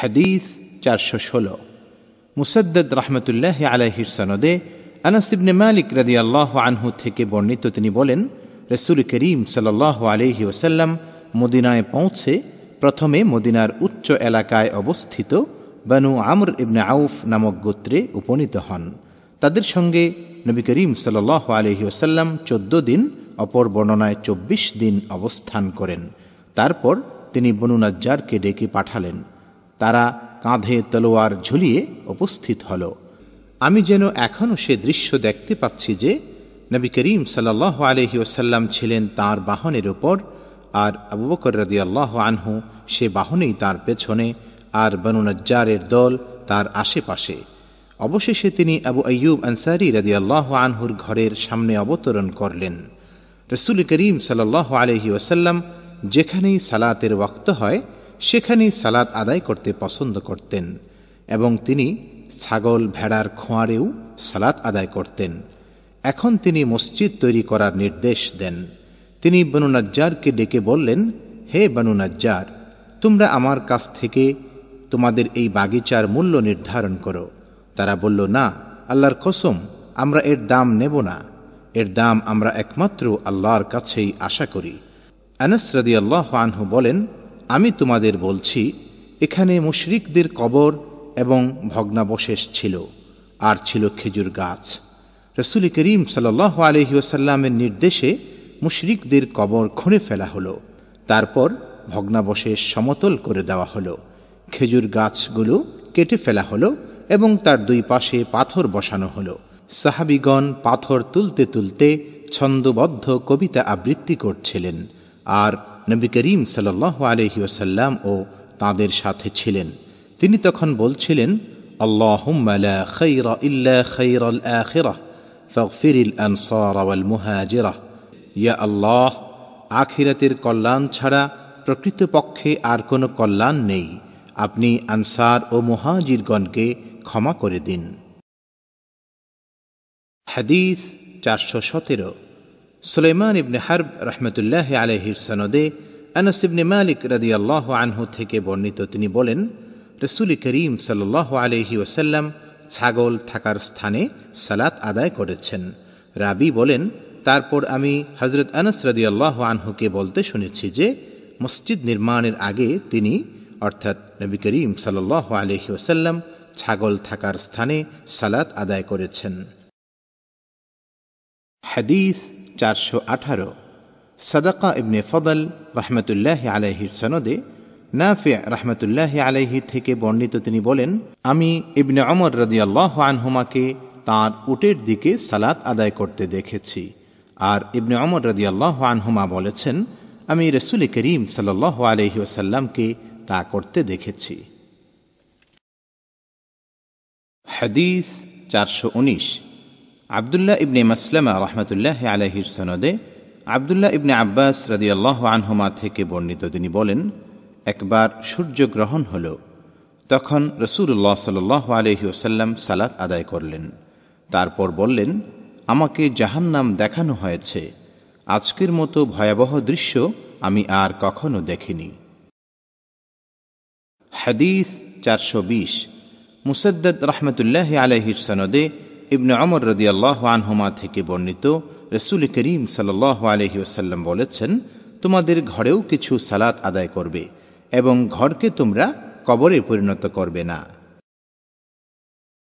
হাদিস চারশো ষোলো মুসদ্দ রহমতুল্লাহ আলাহির সনদে আনাসিবনে মালিক রাজি আল্লাহ আনহু থেকে বর্ণিত তিনি বলেন রসুল করিম সাল্লাহ আলহি ওসাল্লাম মদিনায় পৌঁছে প্রথমে মদিনার উচ্চ এলাকায় অবস্থিত বানু আমর ইবনে আউফ নামক গোত্রে উপনীত হন তাদের সঙ্গে নবী করিম সাল্লাহ আলহি ওসাল্লাম চোদ্দ দিন অপর বর্ণনায় চব্বিশ দিন অবস্থান করেন তারপর তিনি বনু নাজ্জারকে ডেকে পাঠালেন তারা কাঁধে তলোয়ার ঝুলিয়ে উপস্থিত হল আমি যেন এখনও সে দৃশ্য দেখতে পাচ্ছি যে নবী করিম সাল আলহি ওসাল্লাম ছিলেন তার বাহনের ওপর আর আবু বকর রদি আল্লাহ আনহু সে বাহনেই তার পেছনে আর বনুনজ্জারের দল তার আশেপাশে অবশেষে তিনি আবু আয়ুব আনসারি রদি আল্লাহ আনহুর ঘরের সামনে অবতরণ করলেন রসুল করিম সাল্লাহ আলহি ওসাল্লাম যেখানেই সালাতের ওক্ত হয় সেখানেই সালাদ আদায় করতে পছন্দ করতেন এবং তিনি ছাগল ভেড়ার খোঁয়ারেও সালাত আদায় করতেন এখন তিনি মসজিদ তৈরি করার নির্দেশ দেন তিনি বনুনাজ্জারকে ডেকে বললেন হে বনুনাজ্জার তোমরা আমার কাছ থেকে তোমাদের এই বাগিচার মূল্য নির্ধারণ করো তারা বলল না আল্লাহর কসম আমরা এর দাম নেব না এর দাম আমরা একমাত্র আল্লাহর কাছেই আশা করি আনসরদি আল্লাহ আনহু বলেন আমি তোমাদের বলছি এখানে মুশরিকদের কবর এবং ভগ্নাবশেষ ছিল আর ছিল খেজুর গাছ রসুল করিম সাল্লাহ আলহিউসাল্লামের নির্দেশে মুশরিকদের কবর খুঁড়ে ফেলা হলো তারপর ভগ্নাবশেষ সমতল করে দেওয়া হলো খেজুর গাছগুলো কেটে ফেলা হলো এবং তার দুই পাশে পাথর বসানো হলো সাহাবিগণ পাথর তুলতে তুলতে ছন্দবদ্ধ কবিতা আবৃত্তি করছিলেন আর নবী করিম সাল্লাহ আলহি ওসাল্লাম ও তাদের সাথে ছিলেন তিনি তখন বলছিলেন আল্লাহ আখিরাতের কল্যাণ ছাড়া প্রকৃতপক্ষে আর কোনো কল্যাণ নেই আপনি আনসার ও মুহাজিরগণকে ক্ষমা করে দিন হাদিস চারশো সতেরো সুলেমান ইবনে হার্ব রহমতুল্লাহ আলহির সনদে আনসিবনে মালিক রাদিয়াল্লাহ আনহু থেকে বর্ণিত তিনি বলেন রসুল করিম সাল আলহি ওসাল্লাম ছাগল থাকার স্থানে সালাত আদায় করেছেন রাবি বলেন তারপর আমি হজরত আনস রাদিয়াল্লাহ আনহুকে বলতে শুনেছি যে মসজিদ নির্মাণের আগে তিনি অর্থাৎ নবী করিম সাল আলহি ওসাল্লাম ছাগল থাকার স্থানে সালাত আদায় করেছেন হাদিস চারশো আঠারো সাদাকা ইবনে ফদল রহমতুল্লাহ আলাইহির সনদে নাফে রহমতুল্লাহ আলাইহি থেকে বর্ণিত তিনি বলেন আমি ইবনে অমর রদিয়াল্লাহ আনহুমাকে তার উটের দিকে সালাত আদায় করতে দেখেছি আর ইবনে অমর রদিয়াল্লাহ আনহুমা বলেছেন আমি রসুল করিম সাল্লাহ আলহি ওসাল্লামকে তা করতে দেখেছি হাদিস চারশো উনিশ আবদুল্লাহ ইবনে মাসলামা রহমতুল্লাহ আলহির সনদে আবদুল্লাহ ইবনে আব্বাস আল্লাহ আনহুমা থেকে বর্ণিত তিনি বলেন একবার সূর্যগ্রহণ হল তখন রসুল্লাহ সাল আলহি ওসাল্লাম সালাত আদায় করলেন তারপর বললেন আমাকে জাহান্নাম দেখানো হয়েছে আজকের মতো ভয়াবহ দৃশ্য আমি আর কখনো দেখিনি হাদিস চারশো বিশ মুসদ্দ রহমতুল্লাহ আলহির সনদে ইবনে অমর রদিয়াল্লাহ আনহুমা থেকে বর্ণিত রসুল করিম সাল্লাহ ওসাল্লাম বলেছেন তোমাদের ঘরেও কিছু সালাত আদায় করবে এবং ঘরকে তোমরা কবরে পরিণত করবে না